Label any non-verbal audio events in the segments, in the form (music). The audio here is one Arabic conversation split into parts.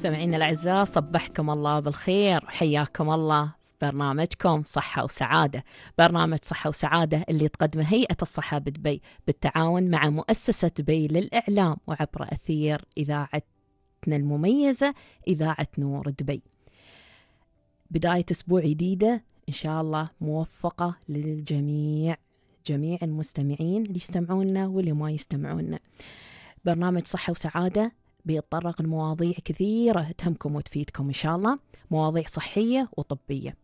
مستمعينا الأعزاء صبحكم الله بالخير حياكم الله برنامجكم صحة وسعادة برنامج صحة وسعادة اللي تقدمه هيئة الصحة بدبي بالتعاون مع مؤسسة دبي للإعلام وعبر أثير إذاعتنا المميزة إذاعة نور دبي بداية أسبوع جديدة إن شاء الله موفقة للجميع جميع المستمعين اللي يستمعوننا واللي ما يستمعوننا برنامج صحة وسعادة بيتطرق لمواضيع كثيرة تهمكم وتفيدكم إن شاء الله مواضيع صحية وطبية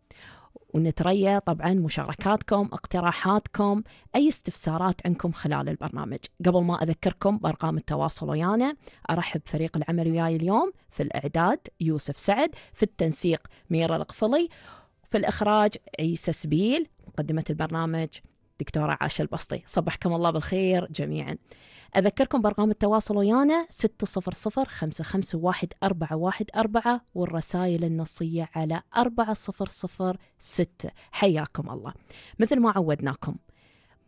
ونتريى طبعا مشاركاتكم اقتراحاتكم أي استفسارات عندكم خلال البرنامج قبل ما أذكركم بأرقام التواصل ويانا أرحب فريق العمل وياي اليوم في الإعداد يوسف سعد في التنسيق ميرا القفلي في الإخراج عيسى سبيل مقدمة البرنامج دكتورة عاشة البسطي صبحكم الله بالخير جميعا أذكركم بأرقام التواصل ويانا 600-551-4114 والرسائل النصية على 4006 حياكم الله مثل ما عودناكم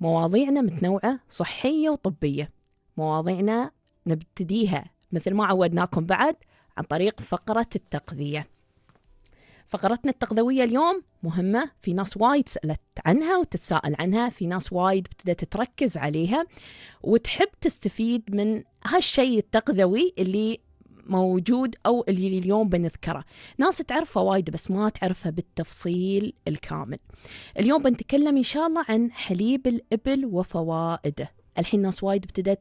مواضيعنا متنوعة صحية وطبية مواضيعنا نبتديها مثل ما عودناكم بعد عن طريق فقرة التغذية فقرتنا التغذوية اليوم مهمة في ناس وايد سألت عنها وتتساءل عنها في ناس وايد ابتدت تركز عليها وتحب تستفيد من هالشيء التغذوي اللي موجود او اللي اليوم بنذكره ناس تعرفه وايد بس ما تعرفه بالتفصيل الكامل اليوم بنتكلم ان شاء الله عن حليب الابل وفوائده الحين ناس وايد ابتدت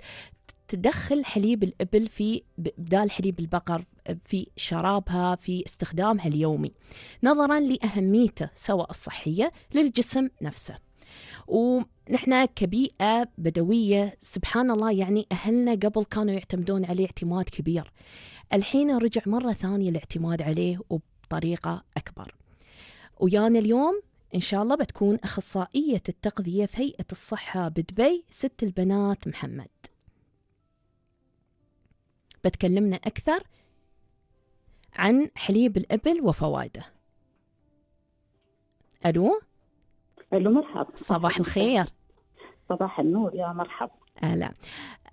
تدخل حليب الإبل في بدال حليب البقر في شرابها في استخدامها اليومي نظرا لأهميته سواء الصحية للجسم نفسه ونحن كبيئة بدوية سبحان الله يعني أهلنا قبل كانوا يعتمدون عليه اعتماد كبير الحين رجع مرة ثانية الاعتماد عليه وبطريقة أكبر ويانا اليوم إن شاء الله بتكون أخصائية التغذية في هيئة الصحة بدبي ست البنات محمد بتكلمنا أكثر عن حليب الإبل وفوائده ألو ألو مرحبا صباح الخير صباح النور يا مرحب آه، لا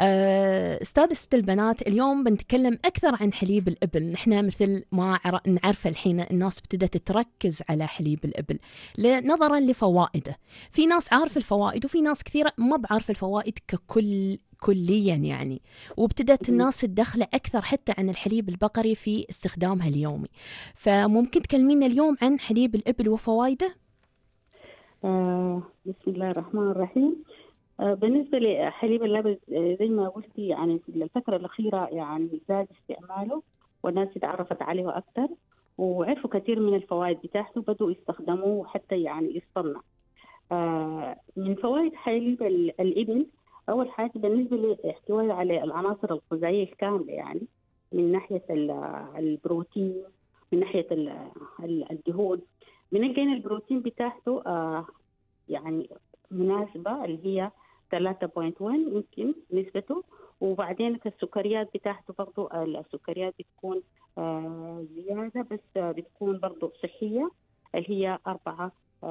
آه، استاذ ست البنات اليوم بنتكلم اكثر عن حليب الابل نحن مثل ما نعرف الحين الناس ابتدت تركز على حليب الابل نظرا لفوائده في ناس عارف الفوائد وفي ناس كثيره ما بعرف الفوائد ككل كليا يعني وابتدت الناس تدخله اكثر حتى عن الحليب البقري في استخدامها اليومي فممكن تكلمينا اليوم عن حليب الابل وفوائده آه بسم الله الرحمن الرحيم آه، بالنسبة لحليب اللبن آه، زي ما قلتي يعني في الفترة الأخيرة يعني زاد استعماله والناس تعرفت عليه أكثر وعرفوا كثير من الفوائد بتاعته بدوا يستخدموه وحتى يعني يصنع آه، من فوائد حليب الإبن أول حاجة بالنسبة لاحتوائه على العناصر الغذائية الكاملة يعني من ناحية البروتين من ناحية الدهون بنلقى البروتين بتاعته يعني مناسبة اللي هي 3.1 يمكن نسبته وبعدين السكريات بتاعته برضه السكريات بتكون آه، زيادة بس بتكون برضه صحية اللي هي 4.4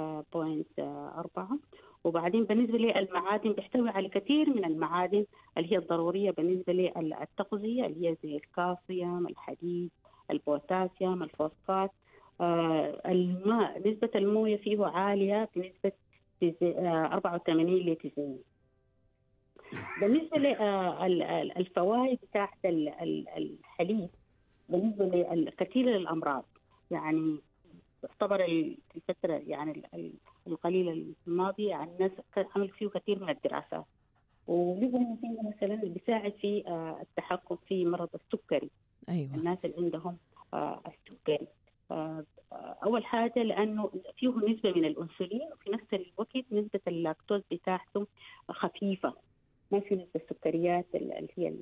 وبعدين بالنسبة للمعادن بيحتوي على كثير من المعادن اللي هي الضرورية بالنسبة للتغذية اللي هي زي الكالسيوم الحديد البوتاسيوم الفوسفات آه الماء نسبة الموية فيه عالية بنسبة 84 ل 90 بالنسبه للفوائد آه، بتاعت الحليب بالنسبه لكثير الامراض يعني اعتبر الفتره يعني القليله الماضيه يعني الناس عمل فيه كثير من الدراسات ولقوا فيه مثلا بيساعد في آه، التحكم في مرض السكري أيوة. الناس اللي عندهم آه، السكري اول حاجه لانه فيه نسبه من الانسولين وفي نفس الوقت نسبه اللاكتوز بتاعته خفيفه ما في نفس السكريات اللي هي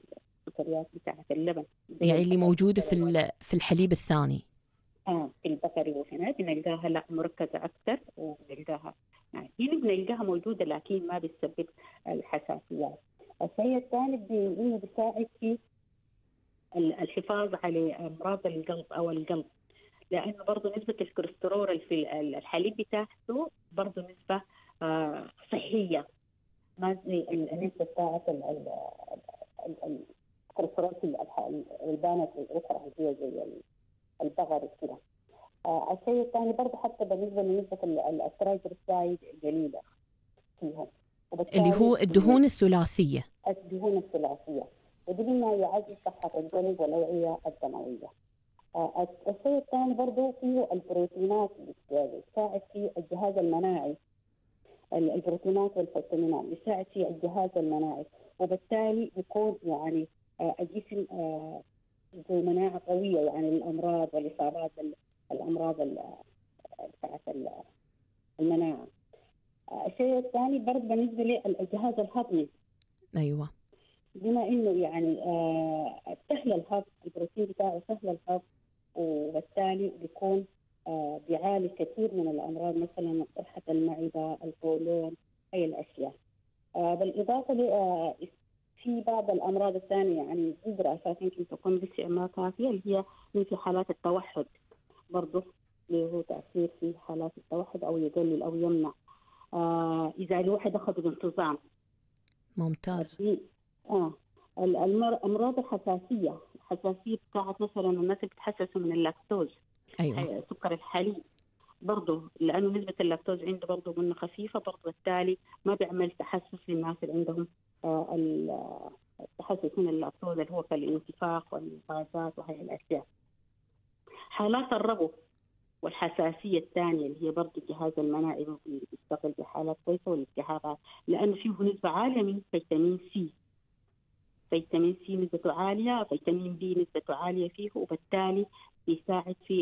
السكريات بتاعه اللبن يعني اللي موجوده في في الحليب الثاني اه في البقري وهنا بنلقاها لا مركزه اكثر وبنلقاها هنا يعني بنلقاها موجوده لكن ما بتسبب الحساسيات الشيء الثاني انه بيساعد في الحفاظ على امراض القلب او القلب لانه برضه نسبه الكوليسترول في الحليب بتاعته برضه نسبه آه، صحيه ما النسبه بتاعت الكوليسترول في البانة الأخرى هي زي البغر وكذا آه، الشيء الثاني برضه حتى بالنسبة لنسبة الترايجلسرايد قليلة فيهم. اللي هو الدهون الثلاثية. الدهون الثلاثية. ودي مما يعزز صحة القلب والأوعية الدموية. آه، الشيء الثاني برضه فيه البروتينات اللي تساعد في الجهاز المناعي البروتينات والفيتامينات بيساعد في الجهاز المناعي وبالتالي يكون يعني آه، الجسم آه، ذو مناعه قويه يعني الامراض والاصابات الامراض بتاعت المناعه. آه، الشيء الثاني برضه بالنسبه للجهاز الهضمي. ايوه. بما انه يعني سهل الهضم البروتين بتاعه سهل الهضم وبالتالي بيكون آه، بيعالج كثير من الامراض مثلا صحه المعده، القولون، هي الاشياء. آه، بالاضافه آه، في بعض الامراض الثانيه يعني قدرة اساسا يمكن تكون باستعمال كافيه اللي هي في حالات التوحد برضه اللي هو تاثير في حالات التوحد او يقلل او يمنع آه اذا الواحد اخذ بانتظام ممتاز اه الامراض الحساسيه الحساسيه بتاعت مثلا الناس اللي بتحسسوا من اللاكتوز أيوة. سكر الحليب برضه لانه نسبه اللاكتوز عنده برضه منه خفيفه برضه بالتالي ما بيعمل تحسس للناس اللي عندهم آه، التحسس من اللاكتوز اللي هو كالانتفاخ والغازات وهي الاشياء. حالات الربو والحساسيه الثانيه اللي هي برضه الجهاز المناعي بيشتغل بحالات كويسه والالتهابات لانه فيه نسبه عاليه من فيتامين سي. فيتامين سي نسبته عالية فيتامين بي نسبته عالية فيه وبالتالي بيساعد في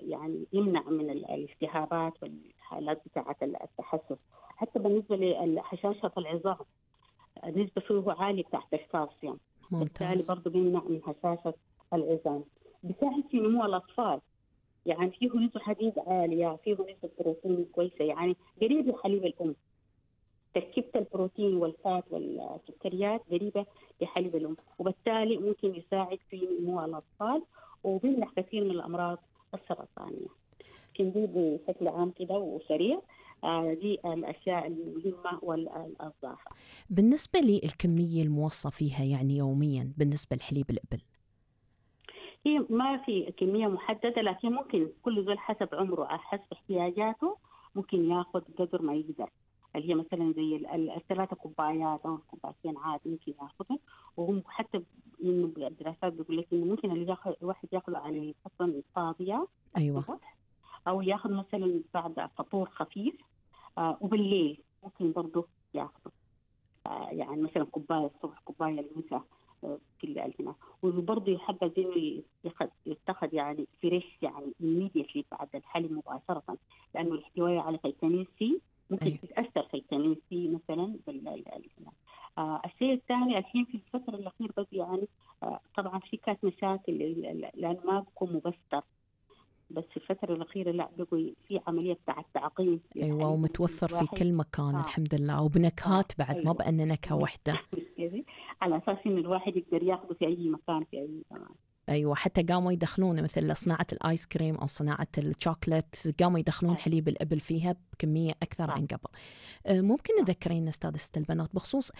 يعني يمنع من الالتهابات والحالات بتاعه التحسس حتى بالنسبه للحشاشه العظام نسبه فيه عاليه بتاعت الكالسيوم بالتالي برضه بيمنع من هشاشه العظام بيساعد في نمو الاطفال يعني فيه نسبه حديد عاليه فيه نسبه بروتين كويسه يعني قريب لحليب الام تركيبة البروتين والفات والسكريات قريبة لحليب الأم وبالتالي ممكن يساعد في نمو الأطفال وبيمنح كثير من الامراض السرطانيه. يمكن دي بشكل عام كده وسريع آه، دي الاشياء المهمه والاضافه. بالنسبه للكميه الموصى فيها يعني يوميا بالنسبه لحليب الابل. هي ما في كميه محدده لكن ممكن كل زول حسب عمره حسب احتياجاته ممكن ياخذ قدر ما يقدر. اللي هي مثلا زي الثلاثه كوبايات او الكوبايتين عادي ممكن ياخذهم وهم حتى من الدراسات بيقول لك انه ممكن اللي ياخذ الواحد ياخذه على اصلا فاضية ايوه او ياخذ مثلا بعد فطور خفيف آه وبالليل ممكن برضه ياخذه آه يعني مثلا كوبايه الصبح كوبايه المساء آه، في هنا وبرضه يحب انه يتخذ يعني فريش يعني immediately بعد الحل مباشره لانه الاحتواء على فيتامين سي ممكن أيه. تتاثر فيتامين سي مثلا آه الشيء الثاني الحين في الفتره الاخيره بدا يعني آه طبعا في كانت مشاكل لان ما بكون مبستر بس في الفترة الأخيرة لا بقوا في عملية بتاع تعقيم أيوة ومتوفر في كل مكان آه. الحمد لله وبنكهات آه. بعد أيوة. ما بأن نكهة (laughs) واحدة إيه، على أساس إن الواحد يقدر ياخذه في أي مكان في أي زمان ايوه حتى قاموا يدخلون مثل صناعه الايس كريم او صناعه الشوكلت قاموا يدخلون حليب الابل فيها بكميه اكثر عن قبل. أه، ممكن تذكرين استاذ البنات بخصوص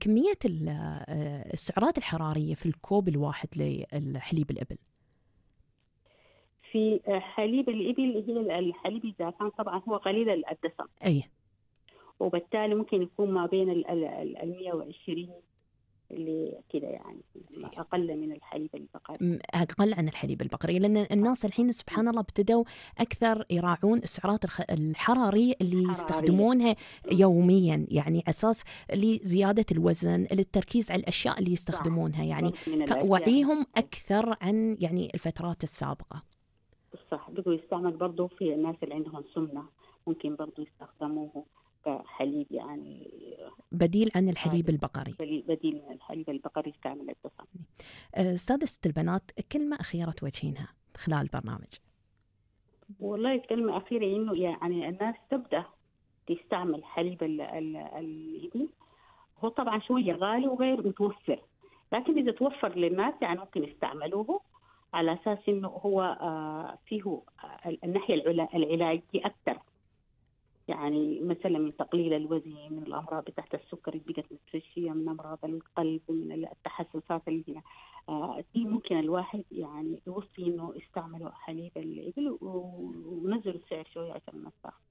كميه أه، السعرات الحراريه في الكوب الواحد لحليب الابل؟ في أه، حليب الابل هي الحليب الزعفران طبعا هو قليل الدسم. اي وبالتالي ممكن يكون ما بين ال 120 اللي كذا يعني اقل من الحليب البقري اقل عن الحليب البقري لان الناس الحين سبحان الله ابتدوا اكثر يراعون السعرات الحراريه اللي حرارية. يستخدمونها يوميا يعني اساس لزياده الوزن للتركيز على الاشياء اللي يستخدمونها يعني وعيهم اكثر عن يعني الفترات السابقه صح بقوا يستعمل برضه في الناس اللي عندهم سمنه ممكن برضه يستخدموه كحليب يعني بديل عن الحليب البقري بديل عن الحليب البقري كامل الدسم سادسة البنات كلمة أخيرة توجهينها خلال البرنامج والله الكلمة الأخيرة إنه يعني الناس تبدأ تستعمل حليب الإبل هو طبعا شوية غالي وغير متوفر لكن إذا توفر للناس يعني ممكن يستعملوه على أساس إنه هو آه، فيه الناحية العلاجية أكثر يعني مثلا من تقليل الوزن من الامراض بتاعت السكر بقت مستشفيه من امراض القلب من التحسسات اللي هي آه دي ممكن الواحد يعني يوصي انه يستعملوا حليب الابل ونزلوا السعر شويه عشان نفتح (laughs)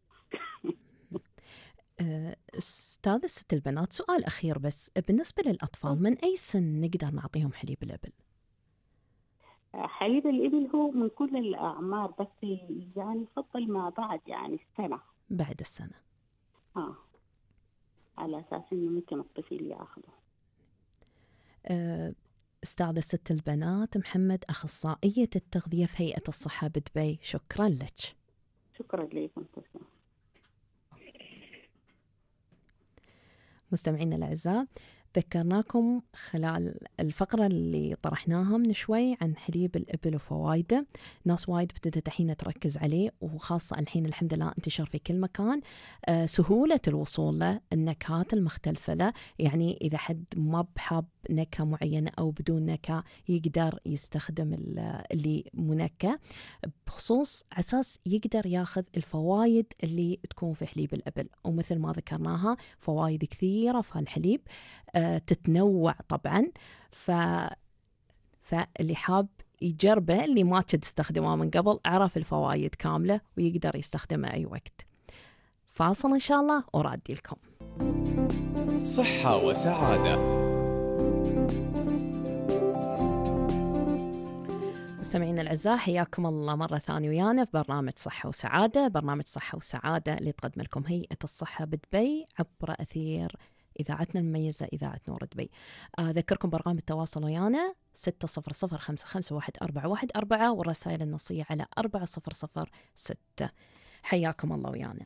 آه، استاذ ست البنات سؤال اخير بس بالنسبه للاطفال من اي سن نقدر نعطيهم حليب الابل؟ آه، حليب الابل هو من كل الاعمار بس يعني يفضل ما بعد يعني السنه بعد السنة آه. على أساس إنه متى الطفل اللي آخذه آه، استاذة ست البنات محمد أخصائية التغذية في هيئة الصحة بدبي شكرا لك شكرا لكم تسلم مستمعينا الأعزاء ذكرناكم خلال الفقرة اللي طرحناها من شوي عن حليب الإبل وفوائده ناس وايد ابتدت الحين تركز عليه وخاصة الحين الحمد لله انتشر في كل مكان آه سهولة الوصول له النكهات المختلفة له يعني إذا حد ما بحب نكهة معينة أو بدون نكهة يقدر يستخدم اللي منكه بخصوص أساس يقدر ياخذ الفوايد اللي تكون في حليب الإبل ومثل ما ذكرناها فوايد كثيرة في الحليب آه، تتنوع طبعا ف فاللي حاب يجربه اللي ما كنت استخدمه من قبل عرف الفوائد كاملة ويقدر يستخدمه أي وقت فاصل إن شاء الله ورادي لكم صحة وسعادة مستمعينا الاعزاء حياكم الله مره ثانيه ويانا في برنامج صحه وسعاده، برنامج صحه وسعاده اللي تقدم لكم هيئه الصحه بدبي عبر اثير اذاعتنا المميزه اذاعه نور دبي آه، اذكركم برقم التواصل ويانا أربعة والرسائل النصيه على ستة حياكم الله ويانا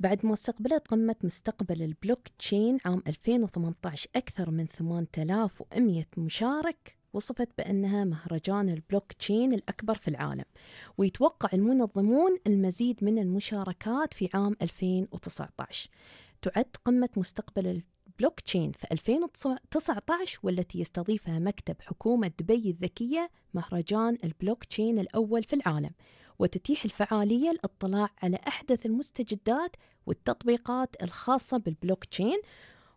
بعد ما استقبلت قمة مستقبل البلوك تشين عام 2018 أكثر من 8100 مشارك وصفت بأنها مهرجان البلوك تشين الأكبر في العالم ويتوقع المنظمون المزيد من المشاركات في عام 2019 تعد قمة مستقبل البلوك تشين في 2019 والتي يستضيفها مكتب حكومة دبي الذكية مهرجان البلوك تشين الأول في العالم وتتيح الفعالية الاطلاع على أحدث المستجدات والتطبيقات الخاصة بالبلوك تشين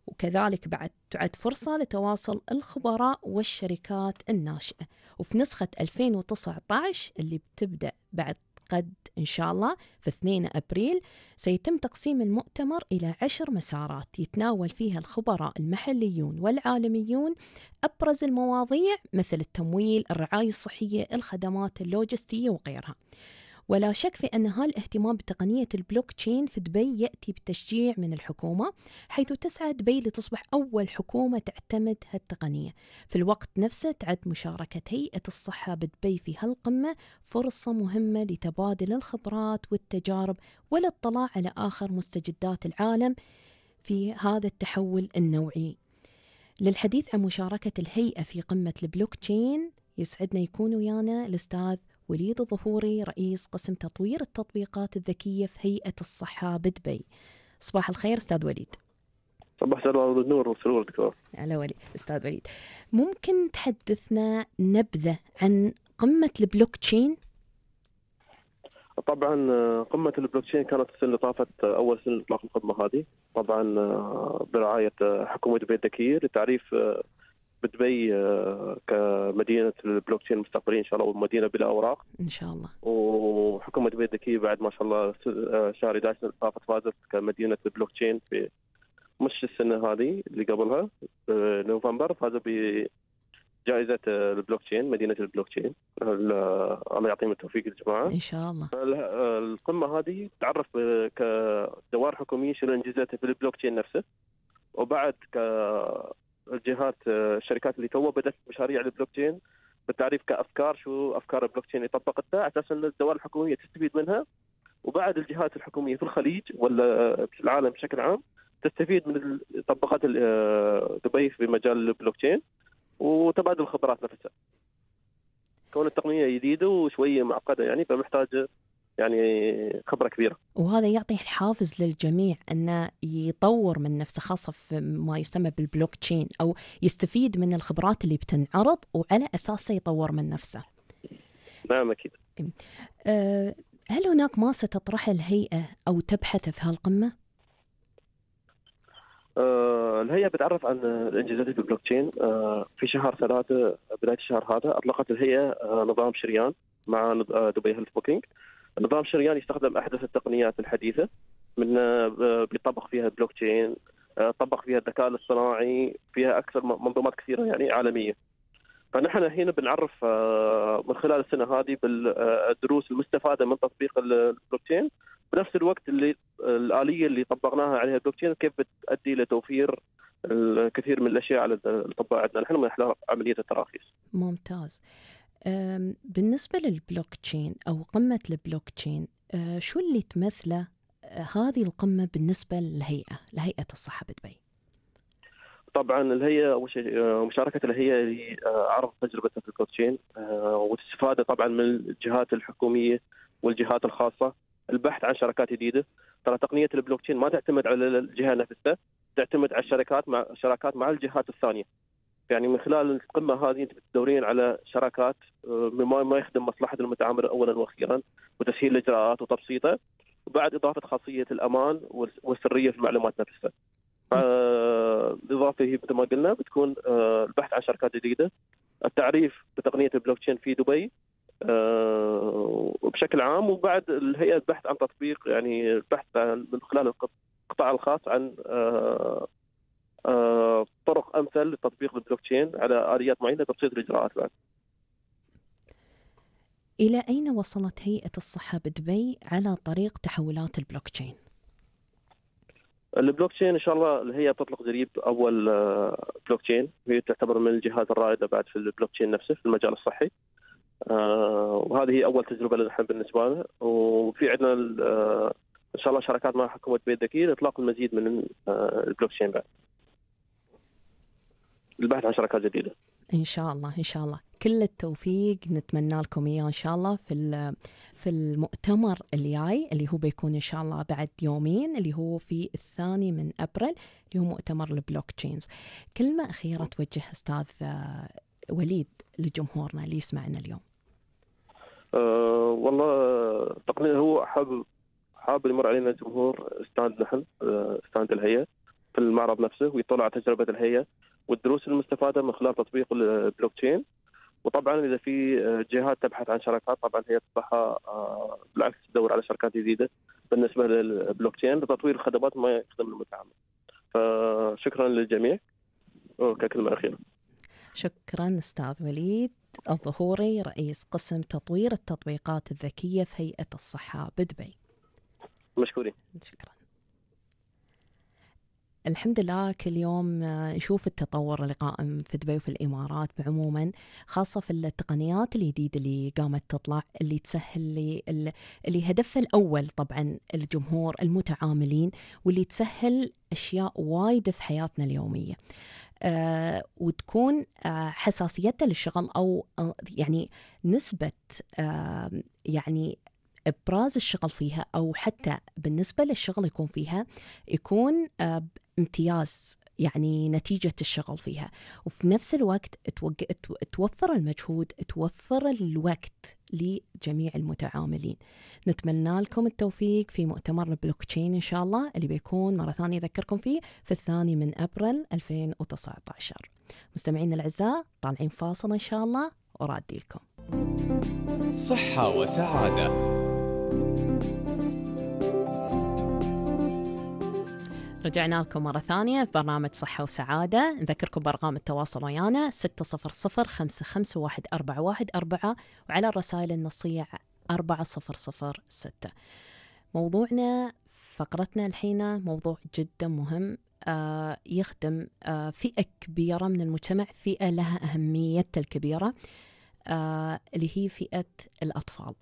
وكذلك بعد تعد فرصة لتواصل الخبراء والشركات الناشئة وفي نسخة 2019 اللي بتبدأ بعد قد إن شاء الله في 2 أبريل سيتم تقسيم المؤتمر إلى عشر مسارات يتناول فيها الخبراء المحليون والعالميون أبرز المواضيع مثل التمويل الرعاية الصحية الخدمات اللوجستية وغيرها ولا شك في أن هالاهتمام بتقنية البلوك تشين في دبي يأتي بتشجيع من الحكومة حيث تسعى دبي لتصبح أول حكومة تعتمد هالتقنية في الوقت نفسه تعد مشاركة هيئة الصحة بدبي في هالقمة فرصة مهمة لتبادل الخبرات والتجارب والاطلاع على آخر مستجدات العالم في هذا التحول النوعي للحديث عن مشاركة الهيئة في قمة البلوك تشين يسعدنا يكون ويانا الأستاذ وليد الظفوري رئيس قسم تطوير التطبيقات الذكية في هيئة الصحة بدبي صباح الخير أستاذ وليد صباح النور والسرور دكتور هلا وليد أستاذ وليد ممكن تحدثنا نبذة عن قمة البلوك تشين طبعا قمة البلوك تشين كانت السنة اللي طافت أول سنة إطلاق الخدمة هذه طبعا برعاية حكومة دبي الذكية لتعريف بدبي آه، كمدينه تشين المستقبليه ان شاء الله ومدينه بلا اوراق ان شاء الله وحكومه دبي الذكيه بعد ما شاء الله شهر 11 صافت فازت كمدينه تشين في مش السنه هذه اللي قبلها آه، نوفمبر فازوا بجائزه تشين مدينه تشين آه، الله يعطيهم التوفيق الجماعه ان شاء الله القمه هذه تعرف كدوار حكوميه شنو انجزته في تشين نفسه وبعد ك الجهات آه، الشركات اللي تو بدات مشاريع البلوك تشين بالتعريف كافكار شو افكار البلوك تشين طبقتها على اساس ان الدوائر الحكوميه تستفيد منها وبعد الجهات الحكوميه في الخليج ولا آه، في العالم بشكل عام تستفيد من طبقات آه، دبي في مجال البلوك تشين وتبادل الخبرات نفسها. كون التقنيه جديده وشويه معقده يعني فمحتاج يعني خبره كبيره. وهذا يعطي الحافز للجميع انه يطور من نفسه خاصه في ما يسمى بالبلوك تشين او يستفيد من الخبرات اللي بتنعرض وعلى اساسه يطور من نفسه. نعم اكيد. أه، هل هناك ما ستطرحه الهيئه او تبحث في هالقمه؟ أه، الهيئه بتعرف عن الانجازات في البلوك تشين أه، في شهر ثلاثه بدايه الشهر هذا اطلقت الهيئه نظام شريان مع دبي هيلث بوكينج نظام شريان يستخدم احدث التقنيات الحديثه من آه، بيطبق فيها البلوك تشين آه، طبق فيها الذكاء الاصطناعي فيها اكثر منظومات كثيره يعني عالميه فنحن هنا بنعرف آه، من خلال السنه هذه بالدروس المستفاده من تطبيق البلوك تشين بنفس الوقت اللي الاليه اللي طبقناها عليها البلوك تشين كيف بتؤدي لتوفير الكثير من الاشياء على الطباعه عندنا نحن من عمليه التراخيص. ممتاز. بالنسبة للبلوك تشين أو قمة البلوك تشين أه، شو اللي تمثله أه، هذه القمة بالنسبة للهيئة لهيئة الصحة بدبي طبعا الهيئة أول شيء أه، مشاركة الهيئة لعرض تجربتها في البلوكتشين والاستفادة طبعا من الجهات الحكومية والجهات الخاصة البحث عن شركات جديدة ترى تقنية البلوكتشين ما تعتمد على الجهة نفسها تعتمد على الشركات مع شراكات مع الجهات الثانية يعني من خلال القمه هذه انت بتدورين على شراكات آه، ما يخدم مصلحه المتعامل اولا واخيرا وتسهيل الاجراءات وتبسيطه وبعد اضافه خاصيه الامان والسريه في المعلومات نفسها. هي مثل ما قلنا بتكون آه، البحث عن شركات جديده التعريف بتقنيه البلوك تشين في دبي وبشكل آه، عام وبعد الهيئه البحث عن تطبيق يعني البحث من خلال القطاع الخاص عن آه، طرق امثل لتطبيق البلوك تشين على اليات معينه لتبسيط الاجراءات بعد. الى اين وصلت هيئه الصحه بدبي على طريق تحولات البلوك تشين؟ البلوك تشين ان شاء الله الهيئه بتطلق قريب اول آه، بلوك تشين هي تعتبر من الجهات الرائده بعد في البلوك تشين نفسه في المجال الصحي. آه، وهذه هي اول تجربه لنا بالنسبه لنا وفي عندنا ان شاء الله شراكات مع حكومه بيت ذكي لاطلاق المزيد من البلوك تشين بعد. البحث عن شراكات جديده. ان شاء الله ان شاء الله كل التوفيق نتمنى لكم اياه ان شاء الله في في المؤتمر الجاي اللي هو بيكون ان شاء الله بعد يومين اللي هو في الثاني من ابريل اللي هو مؤتمر البلوك تشينز كلمه اخيره توجه استاذ آه، وليد لجمهورنا اللي يسمعنا اليوم أه والله تقنيا هو حابب حابب يمر علينا الجمهور ستاند نحن آه، ستاند الهيئه في المعرض نفسه ويطلع على تجربه الهيئه والدروس المستفاده من خلال تطبيق البلوك تشين وطبعا اذا في آه، جهات تبحث عن شراكات طبعا هي تصبح آه، بالعكس تدور على شركات جديده بالنسبه للبلوك تشين لتطوير الخدمات ما يخدم المتعامل. فشكرا للجميع وككلمه اخيره. شكرا استاذ وليد الظهوري رئيس قسم تطوير التطبيقات الذكيه في هيئه الصحه بدبي. مشكورين. شكرا. الحمد لله كل يوم آه، نشوف التطور اللي قائم في دبي وفي الامارات عموما خاصه في التقنيات الجديده اللي قامت تطلع اللي تسهل لي اللي هدفها الاول طبعا الجمهور المتعاملين واللي تسهل اشياء وايد في حياتنا اليوميه. آه وتكون آه، حساسيتها للشغل او آه، يعني نسبه آه يعني ابراز الشغل فيها او حتى بالنسبه للشغل يكون فيها يكون آه، امتياز يعني نتيجة الشغل فيها وفي نفس الوقت توفر المجهود توفر الوقت لجميع المتعاملين نتمنى لكم التوفيق في مؤتمر البلوكتشين إن شاء الله اللي بيكون مرة ثانية أذكركم فيه في الثاني من أبريل 2019 مستمعين الأعزاء طالعين فاصل إن شاء الله ورادي لكم صحة وسعادة رجعنا لكم مرة ثانية في برنامج صحة وسعادة نذكركم بأرقام التواصل ويانا أربعة واحد أربعة وعلى الرسائل النصية ستة موضوعنا فقرتنا الحين موضوع جدا مهم آه، يخدم آه، فئة كبيرة من المجتمع فئة لها أهميتها الكبيرة آه، اللي هي فئة الأطفال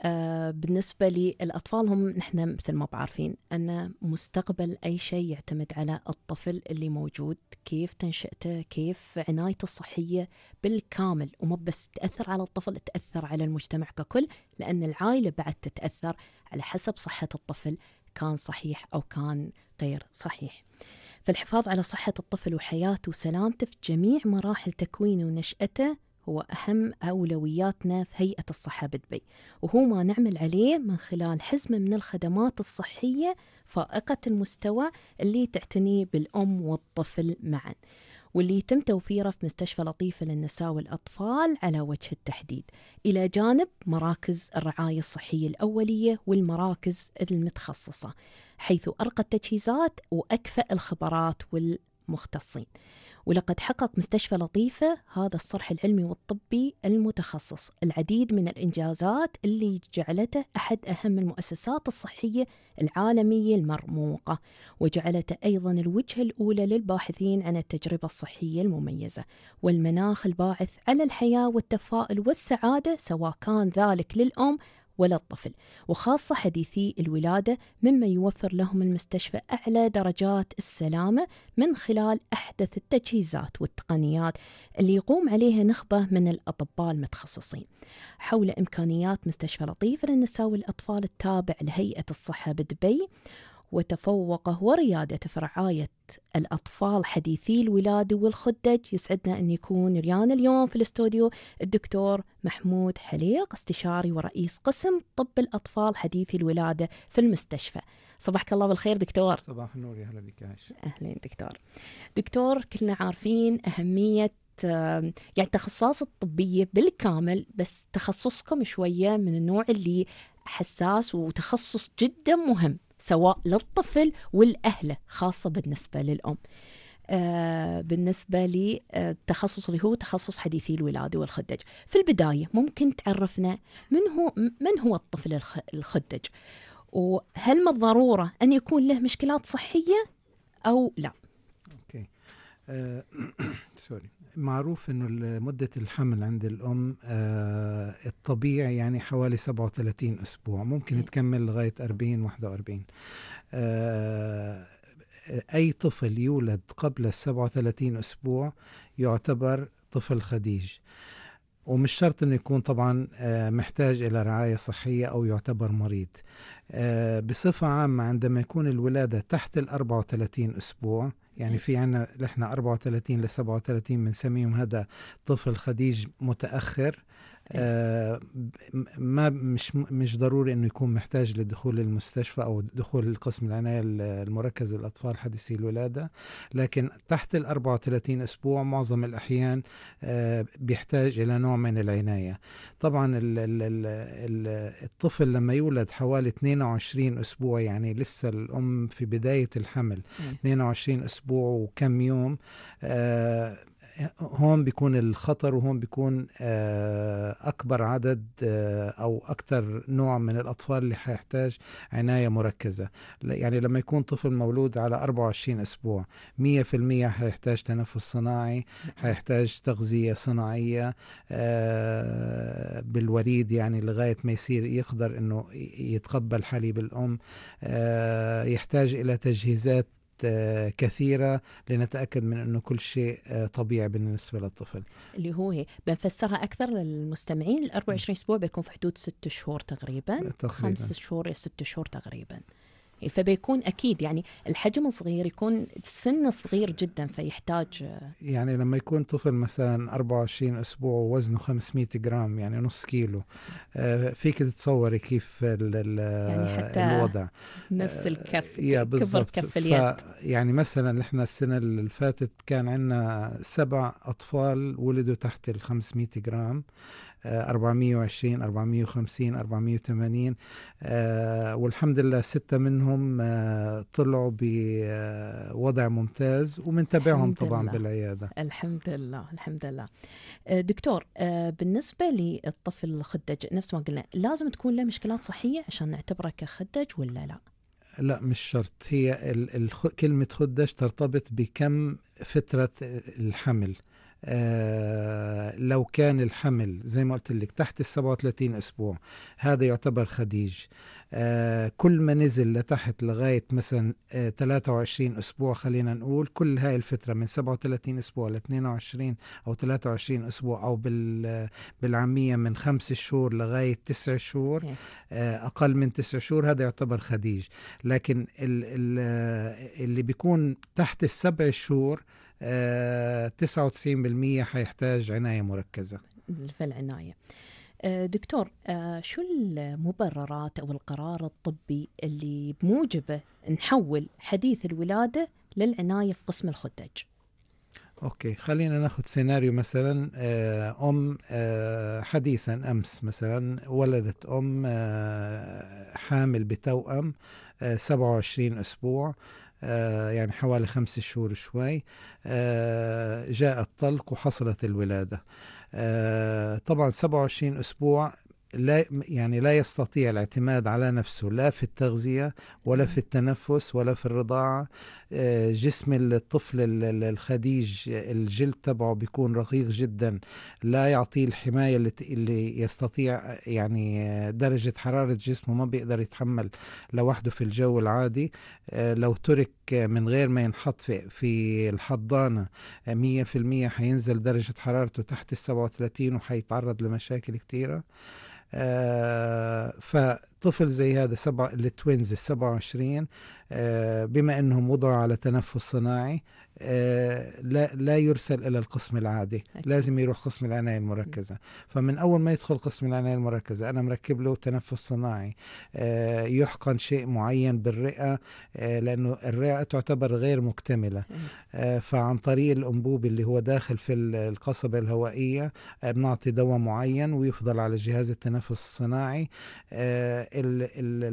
آه، بالنسبة للأطفال هم نحن مثل ما بعرفين أن مستقبل أي شيء يعتمد على الطفل اللي موجود كيف تنشئته كيف عنايته الصحية بالكامل ومو بس تأثر على الطفل تأثر على المجتمع ككل لأن العائلة بعد تتأثر على حسب صحة الطفل كان صحيح أو كان غير صحيح فالحفاظ على صحة الطفل وحياته وسلامته في جميع مراحل تكوينه ونشأته هو أهم أولوياتنا في هيئة الصحة بدبي وهو ما نعمل عليه من خلال حزمة من الخدمات الصحية فائقة المستوى اللي تعتني بالأم والطفل معاً واللي يتم توفيره في مستشفى لطيفة للنساء والأطفال على وجه التحديد إلى جانب مراكز الرعاية الصحية الأولية والمراكز المتخصصة حيث أرقى التجهيزات وأكفأ الخبرات والمختصين ولقد حقق مستشفى لطيفة هذا الصرح العلمي والطبي المتخصص العديد من الإنجازات اللي جعلته أحد أهم المؤسسات الصحية العالمية المرموقة وجعلته أيضا الوجهة الأولى للباحثين عن التجربة الصحية المميزة والمناخ الباعث على الحياة والتفاؤل والسعادة سواء كان ذلك للأم ولا الطفل وخاصة حديثي الولادة مما يوفر لهم المستشفى أعلى درجات السلامة من خلال أحدث التجهيزات والتقنيات اللي يقوم عليها نخبة من الأطباء المتخصصين حول إمكانيات مستشفى لطيف للنساء والأطفال التابع لهيئة الصحة بدبي وتفوقه وريادته في رعاية الأطفال حديثي الولادة والخدج يسعدنا أن يكون ريان اليوم في الاستوديو الدكتور محمود حليق استشاري ورئيس قسم طب الأطفال حديثي الولادة في المستشفى صباحك الله بالخير دكتور صباح النور يا هلا بك عايش أهلين دكتور دكتور كلنا عارفين أهمية يعني تخصص الطبية بالكامل بس تخصصكم شوية من النوع اللي حساس وتخصص جدا مهم سواء للطفل والأهل خاصة بالنسبة للأم آه بالنسبة للتخصص آه، اللي هو تخصص حديثي الولادة والخدج في البداية ممكن تعرفنا من هو, من هو الطفل الخدج وهل من الضرورة أن يكون له مشكلات صحية أو لا أوكي آه، (coughs) سوري معروف انه مده الحمل عند الام آه الطبيعي يعني حوالي 37 اسبوع ممكن تكمل لغايه 40 41 آه اي طفل يولد قبل ال 37 اسبوع يعتبر طفل خديج ومش شرط انه يكون طبعا آه، محتاج الى رعايه صحيه او يعتبر مريض آه، بصفه عامه عندما يكون الولاده تحت ال 34 اسبوع يعني في عنا احنا 34 ل 37 بنسميهم هذا طفل خديج متاخر آه، ما مش مش ضروري انه يكون محتاج للدخول للمستشفى او دخول القسم العنايه المركز للاطفال حديثي الولاده لكن تحت ال 34 اسبوع معظم الاحيان آه، بيحتاج الى نوع من العنايه طبعا الطفل لما يولد حوالي 22 اسبوع يعني لسه الام في بدايه الحمل 22 اسبوع وكم يوم آه هون بيكون الخطر وهون بيكون آه، اكبر عدد آه، او اكثر نوع من الاطفال اللي حيحتاج عنايه مركزه يعني لما يكون طفل مولود على 24 اسبوع 100% حيحتاج تنفس صناعي حيحتاج تغذيه صناعيه آه، بالوريد يعني لغايه ما يصير يقدر انه يتقبل حليب الام يحتاج الى تجهيزات كثيرة لنتأكد من أنه كل شيء آه، طبيعي بالنسبة للطفل اللي هو هي. بنفسرها أكثر للمستمعين ال 24 أسبوع بيكون في حدود 6 شهور تقريبا, 5 شهور إلى 6 شهور تقريبا فبيكون اكيد يعني الحجم صغير يكون السن صغير جدا فيحتاج آه، يعني لما يكون طفل مثلا 24 اسبوع ووزنه 500 جرام يعني نص كيلو آه، فيك تتصوري كيف الـ يعني آه، حتى الوضع نفس الكف يا بالضبط كف اليد يعني مثلا احنا السنه اللي فاتت كان عندنا سبع اطفال ولدوا تحت ال 500 جرام 420 450 480 والحمد لله ستة منهم آه، طلعوا بوضع آه، ممتاز ومنتابعهم طبعا الله. بالعيادة الحمد لله الحمد لله آه، دكتور بالنسبة للطفل الخدج نفس ما قلنا لازم تكون له مشكلات صحية عشان نعتبره كخدج ولا لا؟ لا مش شرط هي كلمة خدش ترتبط بكم فترة الحمل آه، لو كان الحمل زي ما قلت لك تحت ال 37 اسبوع هذا يعتبر خديج آه، كل ما نزل لتحت لغايه مثلا 23 آه، اسبوع خلينا نقول كل هاي الفتره من 37 اسبوع ل 22 او 23 اسبوع او بالعاميه من خمس شهور لغايه تسع شهور اقل من تسع شهور هذا يعتبر خديج لكن اللي بيكون تحت السبع شهور 99% آه، حيحتاج عناية مركزة في العنايه آه، دكتور آه، شو المبررات أو القرار الطبي اللي بموجبه نحول حديث الولادة للعناية في قسم الخدج؟ اوكي خلينا ناخذ سيناريو مثلا ام حديثا امس مثلا ولدت ام حامل بتوأم 27 اسبوع آه، يعني حوالي خمس شهور شوي آه، جاء الطلق وحصلت الولادة آه، طبعا 27 أسبوع لا يعني لا يستطيع الاعتماد على نفسه لا في التغذية ولا نعم. في التنفس ولا في الرضاعة جسم الطفل الخديج الجلد تبعه بيكون رقيق جدا لا يعطيه الحماية اللي يستطيع يعني درجة حرارة جسمه ما بيقدر يتحمل لوحده في الجو العادي آه، لو ترك من غير ما ينحط في, في الحضانة 100% آه، حينزل درجة حرارته تحت ال 37 وحيتعرض لمشاكل كثيرة آه، فطفل زي هذا سبع التوينز ال 27 آه، بما انهم وضعوا على تنفس صناعي لا لا يرسل الى القسم العادي أكيد. لازم يروح قسم العنايه المركزه فمن اول ما يدخل قسم العنايه المركزه انا مركب له تنفس صناعي آه، يحقن شيء معين بالرئه آه، لانه الرئه تعتبر غير مكتمله آه، فعن طريق الانبوب اللي هو داخل في القصبه الهوائيه بنعطي دواء معين ويفضل على جهاز التنفس الصناعي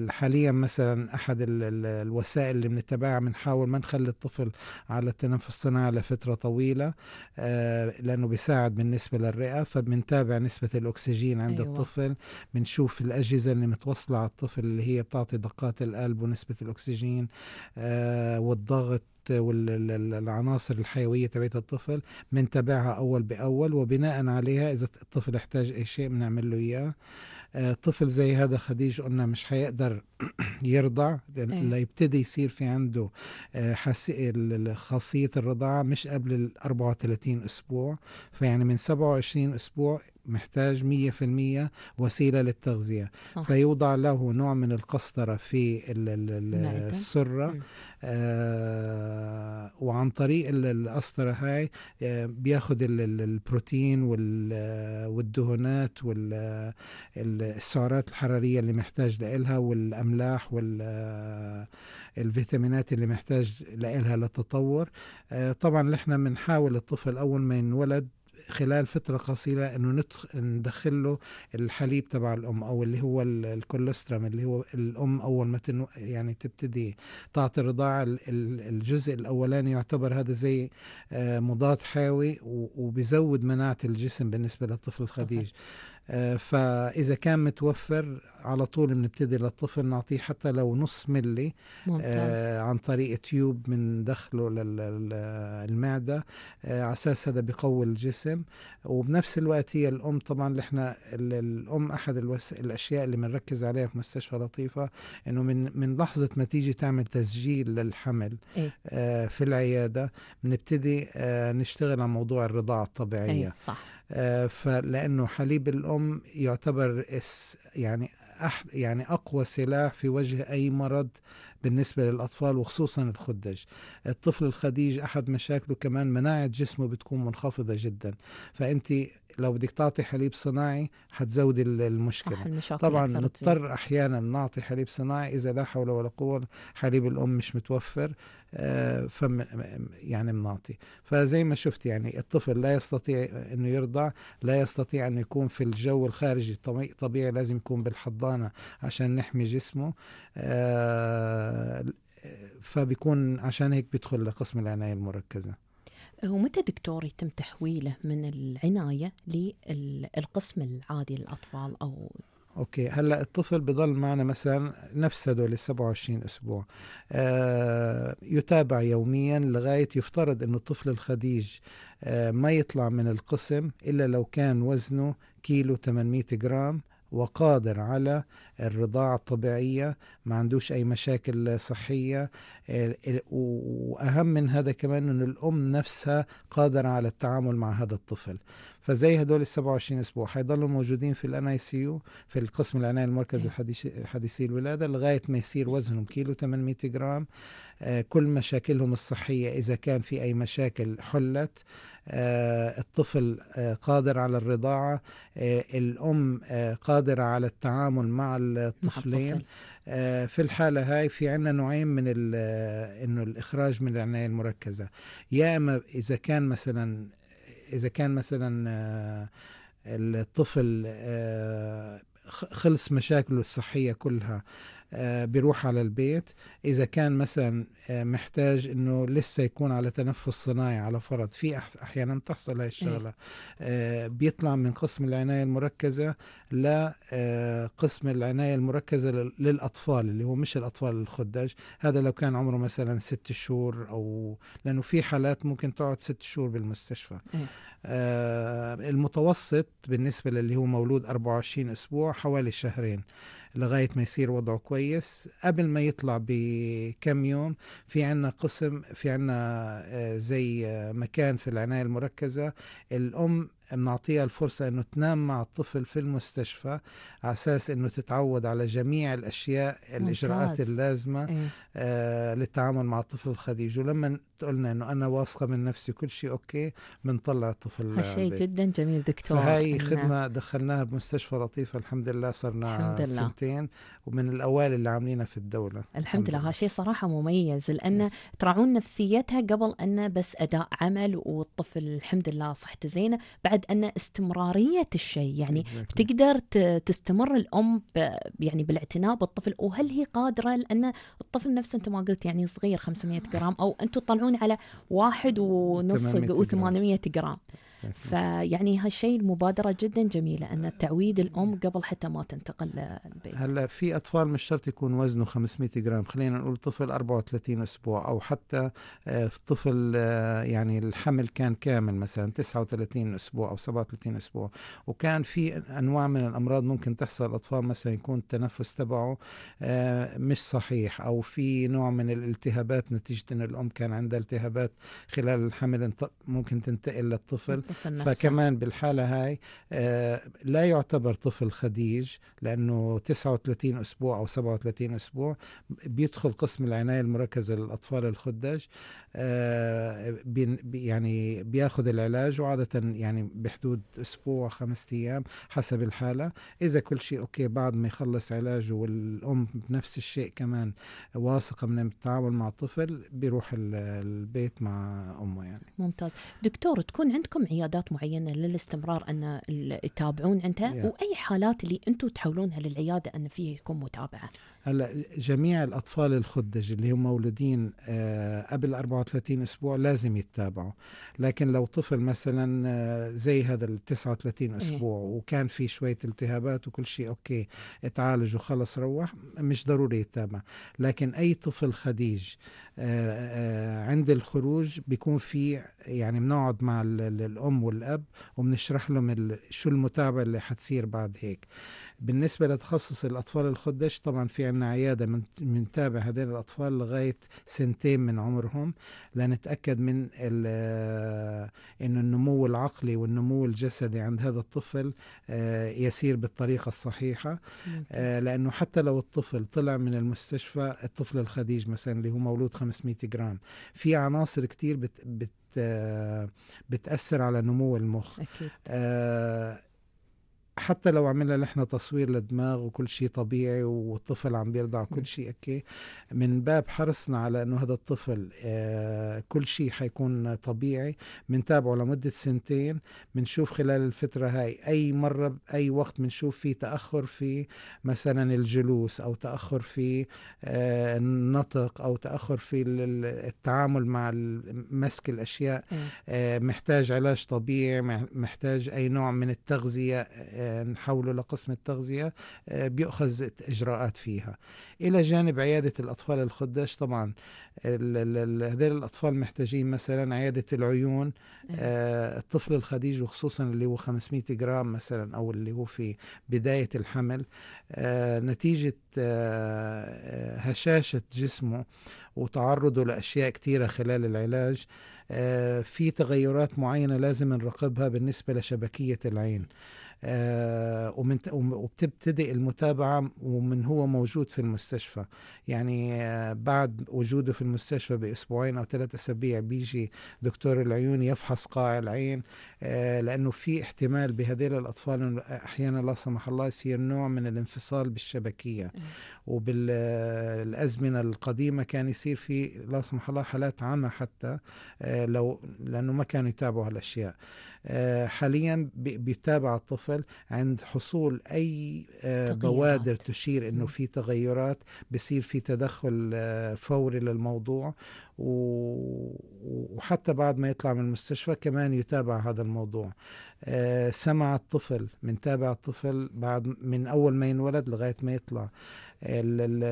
حاليا مثلا احد الوسائل اللي بنتبعها بنحاول ما نخلي الطفل على التنفس في الصناعة لفترة طويلة آه، لأنه بيساعد بالنسبة للرئة فبنتابع نسبة الأكسجين عند أيوة. الطفل بنشوف الأجهزة اللي متوصلة على الطفل اللي هي بتعطي دقات القلب ونسبة الأكسجين آه، والضغط والعناصر الحيويه تبعت الطفل بنتابعها اول باول وبناء عليها اذا الطفل احتاج اي شيء بنعمل له اياه طفل زي هذا خديج قلنا مش هيقدر (clears throat) يرضع إيه. يبتدي يصير في عنده آه، خاصية الرضاعة مش قبل ال 34 أسبوع فيعني من 27 أسبوع محتاج 100% وسيله للتغذيه صح. فيوضع له نوع من القسطره في السره آه وعن طريق القسطره هاي آه بياخد البروتين آه، والدهونات والسعرات آه، الحراريه اللي محتاج لها والاملاح والفيتامينات آه، اللي محتاج لها للتطور آه طبعا نحن بنحاول الطفل اول ما ينولد خلال فترة قصيرة انه ندخل له الحليب تبع الام او اللي هو الكوليسترام اللي هو الام اول ما تن... يعني تبتدي تعطي الرضاعة الجزء الاولاني يعتبر هذا زي آه، مضاد حيوي وبزود مناعة الجسم بالنسبة للطفل الخديج آه، فاذا كان متوفر على طول بنبتدي للطفل نعطيه حتى لو نص ملي ممتاز. آه، عن طريق تيوب من دخله للمعده آه، على اساس هذا بقوي الجسم وبنفس الوقت هي الام طبعا احنا الام احد الاشياء اللي بنركز عليها في مستشفى لطيفه انه من من لحظه ما تيجي تعمل تسجيل للحمل إيه؟ في العياده بنبتدي نشتغل على موضوع الرضاعه الطبيعيه إيه صح آه، فلانه حليب الام يعتبر يعني أح يعني اقوى سلاح في وجه اي مرض بالنسبة للأطفال وخصوصا الخدج الطفل الخديج أحد مشاكله كمان مناعة جسمه بتكون منخفضة جدا فأنت لو بدك تعطي حليب صناعي حتزودي المشكلة طبعا نضطر أحيانا نعطي حليب صناعي إذا لا حول ولا قوة حليب الأم مش متوفر آه، فم يعني بنعطي فزي ما شفت يعني الطفل لا يستطيع انه يرضع لا يستطيع انه يكون في الجو الخارجي طبيعي لازم يكون بالحضانه عشان نحمي جسمه آه فبيكون عشان هيك بيدخل لقسم العناية المركزة ومتى دكتور يتم تحويله من العناية للقسم العادي للأطفال أو اوكي هلا الطفل بضل معنا مثلا نفس هدول ال 27 اسبوع آه يتابع يوميا لغايه يفترض انه الطفل الخديج آه ما يطلع من القسم الا لو كان وزنه كيلو 800 جرام وقادر على الرضاعة الطبيعية ما عندوش أي مشاكل صحية وأهم من هذا كمان أن الأم نفسها قادرة على التعامل مع هذا الطفل فزي هدول ال 27 اسبوع حيضلوا موجودين في الان اي سي يو في القسم العنايه المركز إيه. حديثي الولاده لغايه ما يصير إيه. وزنهم كيلو 800 جرام آه، كل مشاكلهم الصحيه اذا كان في اي مشاكل حلت آه، الطفل آه، قادر على الرضاعه الام قادره على التعامل مع الطفلين في الحالة هاي في عنا نوعين من إنه الإخراج من العناية المركزة يا إما إذا كان مثلا اذا كان مثلا آه، الطفل آه، خلص مشاكله الصحيه كلها آه، بيروح على البيت اذا كان مثلا آه، محتاج انه لسه يكون على تنفس صناعي على فرض في احيانا تحصل هاي الشغله آه، بيطلع من قسم العنايه المركزه لقسم العنايه المركزه للاطفال اللي هو مش الاطفال الخدج هذا لو كان عمره مثلا ست شهور او لانه في حالات ممكن تقعد ست شهور بالمستشفى المتوسط بالنسبه للي هو مولود 24 اسبوع حوالي شهرين لغاية ما يصير وضعه كويس قبل ما يطلع بكم يوم في عنا قسم في عنا آه، زي آه، مكان في العناية المركزة الأم بنعطيها الفرصة أنه تنام مع الطفل في المستشفى على أساس أنه تتعود على جميع الأشياء الإجراءات اللازمة إيه؟ آه للتعامل مع الطفل الخديج ولما تقولنا أنه أنا واثقة من نفسي كل شيء أوكي بنطلع الطفل هالشيء جدا جميل دكتور هاي إيه، نعم. خدمة دخلناها بمستشفى لطيفة الحمد لله صرنا الحمد لله. سنتين ومن الأوائل اللي عاملينها في الدولة الحمد, الحمد لله هالشيء صراحة مميز لأن تراعون نفسيتها قبل أن بس أداء عمل والطفل الحمد لله صحته زينة بعد بعد أن استمرارية الشيء يعني exactly. تقدر تستمر الأم يعني بالاعتناء بالطفل وهل هي قادرة لأن الطفل نفسه أنت ما قلت يعني صغير 500 جرام أو أنتم تطلعون على واحد ونص و800 جرام فيعني هالشيء المبادره جدا جميله ان آه، تعويد الام قبل حتى ما تنتقل للبيت هلا في اطفال مش شرط يكون وزنه 500 جرام خلينا نقول طفل 34 اسبوع او حتى آه، طفل آه، يعني الحمل كان كامل مثلا 39 اسبوع او 37 اسبوع وكان في انواع من الامراض ممكن تحصل الاطفال مثلا يكون التنفس تبعه مش صحيح او في نوع من الالتهابات نتيجه انه الام كان عندها التهابات خلال الحمل ممكن تنتقل للطفل فكمان بالحالة هاي آه، لا يعتبر طفل خديج لأنه 39 أسبوع أو 37 أسبوع بيدخل قسم العناية المركزة للأطفال الخدج آه، يعني بياخذ العلاج وعادة يعني بحدود أسبوع خمسة أيام حسب الحالة إذا كل شيء أوكي بعد ما يخلص علاجه والأم بنفس الشيء كمان واثقة من التعامل مع الطفل بيروح البيت مع أمه يعني ممتاز دكتور تكون عندكم عيادات معينة للاستمرار أن يتابعون عندها yeah. وأي حالات اللي أنتم تحولونها للعيادة أن فيه يكون متابعة هلا جميع الاطفال الخدج اللي هم مولودين آه، قبل 34 اسبوع لازم يتابعوا لكن لو طفل مثلا آه، زي هذا ال 39 إيه. اسبوع وكان في شويه التهابات وكل شيء اوكي اتعالج وخلص روح مش ضروري يتابع لكن اي طفل خديج آه، عند الخروج بيكون في يعني بنقعد مع الام والاب وبنشرح لهم شو المتابعه اللي حتصير بعد هيك بالنسبة لتخصص الأطفال الخدش طبعا في عنا عيادة بنتابع هذين الأطفال لغاية سنتين من عمرهم لنتأكد من آه، أن النمو العقلي والنمو الجسدي عند هذا الطفل آه، يسير بالطريقة الصحيحة آه، لأنه حتى لو الطفل طلع من المستشفى الطفل الخديج مثلا اللي هو مولود 500 جرام في عناصر كتير بت, بت بتأثر على نمو المخ أكيد. آه حتى لو عملنا نحن تصوير للدماغ وكل شيء طبيعي والطفل عم بيرضع كل شيء اوكي من باب حرصنا على انه هذا الطفل آه كل شيء حيكون طبيعي بنتابعه لمده سنتين بنشوف خلال الفتره هاي اي مره اي وقت بنشوف في تاخر في مثلا الجلوس او تاخر في آه النطق او تاخر في التعامل مع مسك الاشياء آه محتاج علاج طبيعي محتاج اي نوع من التغذيه آه، نحوله لقسم التغذية آه، بيؤخذ إجراءات فيها إلى جانب عيادة الأطفال الخداش طبعا هذول الأطفال محتاجين مثلا عيادة العيون إيه. آه، الطفل الخديج وخصوصا اللي هو 500 جرام مثلا أو اللي هو في بداية الحمل آه، نتيجة هشاشة جسمه وتعرضه لأشياء كثيرة خلال العلاج في تغيرات معينة لازم نراقبها بالنسبة لشبكية العين آه، ومن وبتبتدئ المتابعة ومن هو موجود في المستشفى يعني آه، بعد وجوده في المستشفى بأسبوعين أو ثلاثة أسابيع بيجي دكتور العيون يفحص قاع العين آه، لأنه في احتمال بهذيل الأطفال أحيانا لا سمح الله يصير نوع من الانفصال بالشبكية وبالأزمنة القديمة كان يصير في لا سمح الله حالات عمى حتى لو لأنه ما كانوا يتابعوا هالأشياء آه، حاليا بيتابع الطفل عند حصول اي آه، بوادر تشير انه في تغيرات بصير في تدخل آه، فوري للموضوع وحتى بعد ما يطلع من المستشفى كمان يتابع هذا الموضوع آه، سمع الطفل بنتابع الطفل بعد من أول ما ينولد لغاية ما يطلع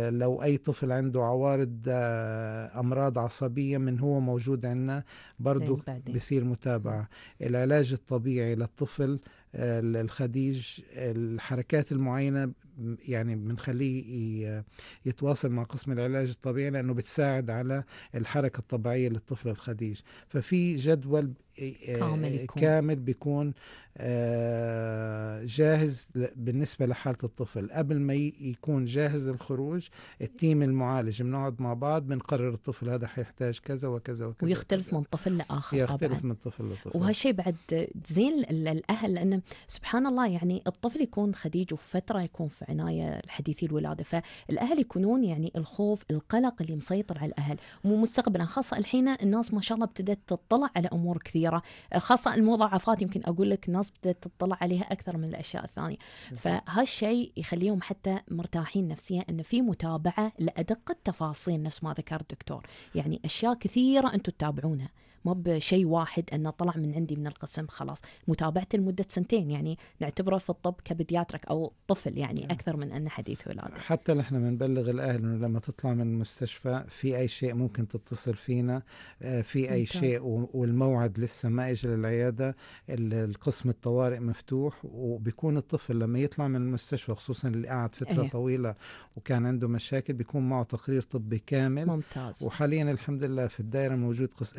لو أي طفل عنده عوارض آه، أمراض عصبية من هو موجود عندنا برضه طيب، بصير متابعة العلاج الطبيعي للطفل الخديج الحركات المعينة يعني بنخليه يتواصل مع قسم العلاج الطبيعي لأنه بتساعد على الحركة الطبيعية للطفل الخديج ففي جدول كامل آه، آه، يكون. كامل بيكون آه، جاهز بالنسبة لحالة الطفل قبل ما يكون جاهز للخروج التيم المعالج بنقعد مع بعض بنقرر الطفل هذا حيحتاج كذا وكذا وكذا ويختلف وكذا. من طفل لآخر يختلف طبعاً. من طفل لطفل وهالشيء بعد زين للأهل لأنه سبحان الله يعني الطفل يكون خديج وفترة يكون في عناية حديثي الولادة فالأهل يكونون يعني الخوف القلق اللي مسيطر على الأهل مو مستقبلا خاصة الحين الناس ما شاء الله ابتدت تطلع على أمور كثيرة كبيره آه، خاصه المضاعفات يمكن اقول لك الناس بدات تطلع عليها اكثر من الاشياء الثانيه فهالشيء يخليهم حتى مرتاحين نفسيا ان في متابعه لادق التفاصيل نفس ما ذكر الدكتور يعني اشياء كثيره انتم تتابعونها ما بشيء واحد انه طلع من عندي من القسم خلاص متابعته لمده سنتين يعني نعتبره في الطب كبدياترك او طفل يعني نعم. اكثر من انه حديث ولاده حتى نحن بنبلغ الاهل انه لما تطلع من المستشفى في اي شيء ممكن تتصل فينا آه، في اي شيء والموعد لسه ما اجى للعياده القسم الطوارئ مفتوح وبيكون الطفل لما يطلع من المستشفى خصوصا اللي قعد فتره أيه. طويله وكان عنده مشاكل بيكون معه تقرير طبي كامل ممتاز وحاليا الحمد لله في الدائره موجود قس...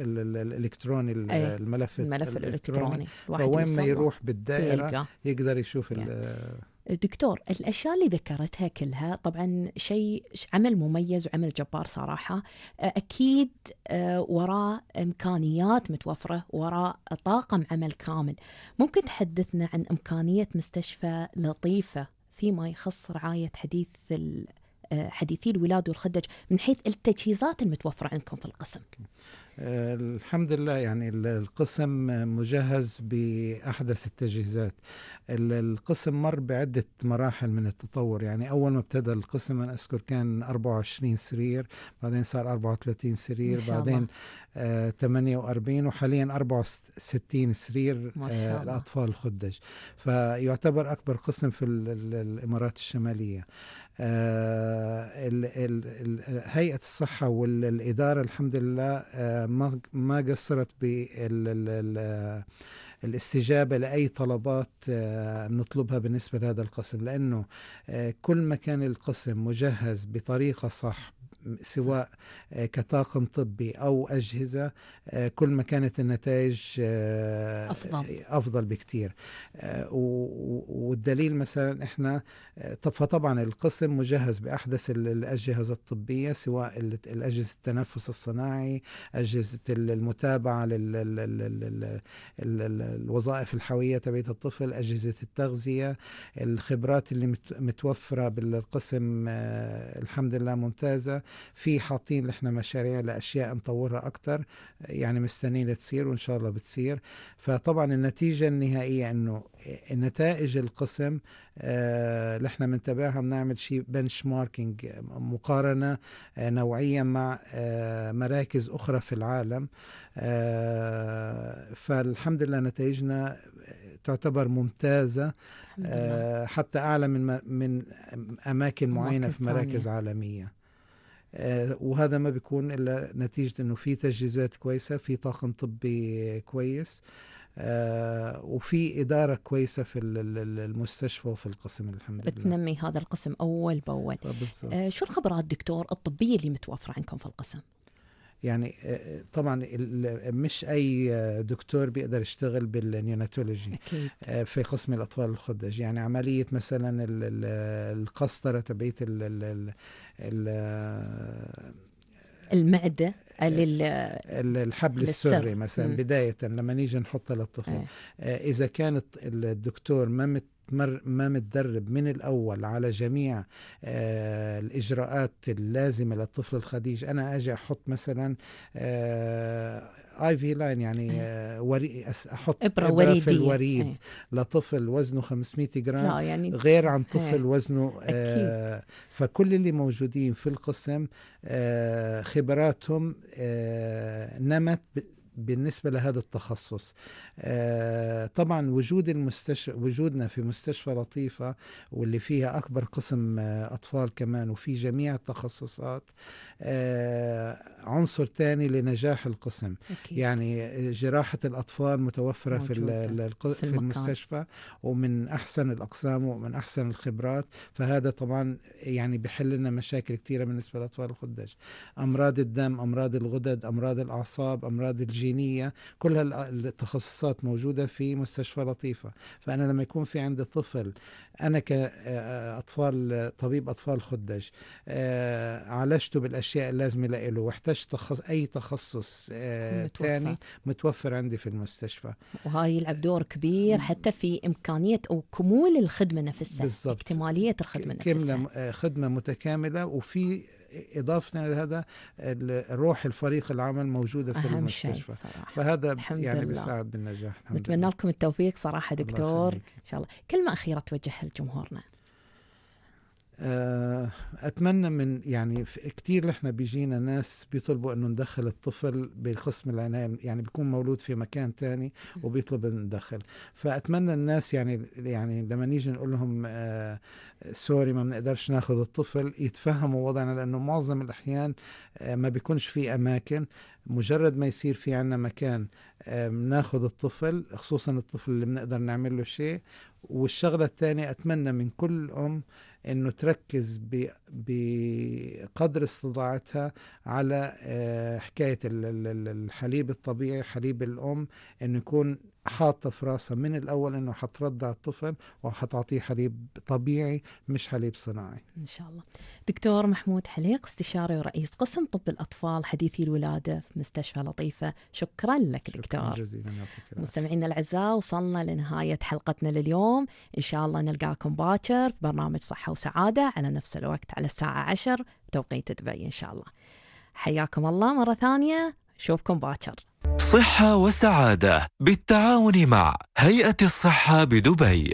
الالكتروني الملف الملف الالكتروني, الإلكتروني فوين ما يروح بالدائره يقدر يشوف ال دكتور الاشياء اللي ذكرتها كلها طبعا شيء عمل مميز وعمل جبار صراحه اكيد وراء امكانيات متوفره وراء طاقم عمل كامل ممكن تحدثنا عن امكانيه مستشفى لطيفه فيما يخص رعايه حديث حديثي الولاده والخدج من حيث التجهيزات المتوفره عندكم في القسم الحمد لله يعني القسم مجهز بأحدث التجهيزات القسم مر بعدة مراحل من التطور يعني أول ما ابتدى القسم أنا أذكر كان 24 سرير بعدين صار 34 سرير بعدين آه 48 وحاليا 64 سرير آه الأطفال الخدج فيعتبر أكبر قسم في الإمارات الشمالية آه، هيئة الصحة والإدارة الحمد لله آه، ما قصرت بالاستجابة الاستجابة لأي طلبات آه، نطلبها بالنسبة لهذا القسم لأنه كل ما كان القسم مجهز بطريقة صح سواء آه، كطاقم طبي أو أجهزة آه، كل ما كانت النتائج آه، أفضل, أفضل بكثير والدليل مثلا إحنا فطبعا القسم مجهز بأحدث الأجهزة الطبية سواء الأجهزة التنفس الصناعي أجهزة المتابعة للوظائف الحويه تبعية الطفل أجهزة التغذية الخبرات اللي متوفرة بالقسم الحمد لله ممتازة في حاطين احنا مشاريع لاشياء نطورها اكثر يعني مستنيين تصير وان شاء الله بتصير فطبعا النتيجه النهائيه انه نتائج القسم اللي آه، احنا بنتابعها بنعمل شيء بنش ماركينج مقارنه آه، نوعيه مع آه، مراكز اخرى في العالم فالحمد لله نتائجنا تعتبر ممتازه حتى اعلى من من اماكن معينه في مراكز عالميه آه، وهذا ما بيكون الا نتيجه انه في تجهيزات كويسه في طاقم طبي كويس آه، وفي إدارة كويسة في المستشفى وفي القسم الحمد لله بتنمي هذا القسم أول بأول آه، شو الخبرات دكتور الطبية اللي متوفرة عندكم في القسم؟ يعني آه، طبعا مش اي دكتور بيقدر يشتغل بالنيوناتولوجي آه، في قسم الاطفال الخدج يعني عمليه مثلا القسطره تبعيه المعده الحبل السري مثلا م. بداية لما نيجي نحطها للطفل آه، إذا كان الدكتور ما مت ما متدرب من الأول على جميع آه، الإجراءات اللازمة للطفل الخديج أنا أجي أحط مثلا آه، اي في لاين يعني إيه. آه، وري احط ابره, إبرة في الوريد إيه. لطفل وزنه 500 جرام يعني غير عن إيه. طفل وزنه أكيد. فكل اللي موجودين في القسم خبراتهم نمت بالنسبه لهذا التخصص آه، طبعا وجود المستشفى وجودنا في مستشفى لطيفه واللي فيها اكبر قسم آه، اطفال كمان وفي جميع التخصصات آه، عنصر ثاني لنجاح القسم أكيد. يعني جراحه الاطفال متوفره في, في, المستشفى ومن احسن الاقسام ومن احسن الخبرات فهذا طبعا يعني بحل لنا مشاكل كثيره بالنسبه لاطفال الخدج امراض الدم امراض الغدد امراض الاعصاب امراض الجلد الجينيه كل التخصصات موجوده في مستشفى لطيفه فانا لما يكون في عندي طفل انا كاطفال طبيب اطفال خدج آه، عالجته بالاشياء اللازمه له واحتاج تخص اي تخصص ثاني آه، متوفر عندي في المستشفى وهاي يلعب دور كبير حتى في امكانيه او كمول الخدمه نفسها بالزبط. اكتماليه الخدمه نفسها آه، خدمه متكامله وفي اضافه لهذا الروح الفريق العمل موجوده في أهم المستشفى شيء صراحة. فهذا يعني الحمد يعني لله. بيساعد بالنجاح نتمنى لكم التوفيق صراحه دكتور ان شاء الله كلمه اخيره توجهها لجمهورنا آه، اتمنى من يعني كثير نحن بيجينا ناس بيطلبوا انه ندخل الطفل بقسم العنايه يعني بيكون مولود في مكان ثاني وبيطلب ندخل فاتمنى الناس يعني يعني لما نيجي نقول لهم آه سوري ما بنقدرش ناخذ الطفل يتفهموا وضعنا لانه معظم الاحيان آه ما بيكونش في اماكن مجرد ما يصير في عنا مكان بناخذ آه، الطفل خصوصا الطفل اللي بنقدر نعمل له شيء والشغله الثانيه اتمنى من كل ام انه تركز بقدر استطاعتها على آه، حكايه الحليب الطبيعي حليب الام انه يكون حاطه في راسها من الاول انه حترضع الطفل وحتعطيه حليب طبيعي مش حليب صناعي. ان شاء الله. دكتور محمود حليق استشاري ورئيس قسم طب الاطفال حديثي الولاده في مستشفى لطيفه، شكرا لك شكرا دكتور. شكرا جزيلا يعطيك مستمعينا الاعزاء وصلنا لنهايه حلقتنا لليوم، ان شاء الله نلقاكم باكر في برنامج صحه وسعاده على نفس الوقت على الساعه 10 بتوقيت دبي ان شاء الله. حياكم الله مره ثانيه شوفكم باكر صحة وسعادة بالتعاون مع هيئة الصحة بدبي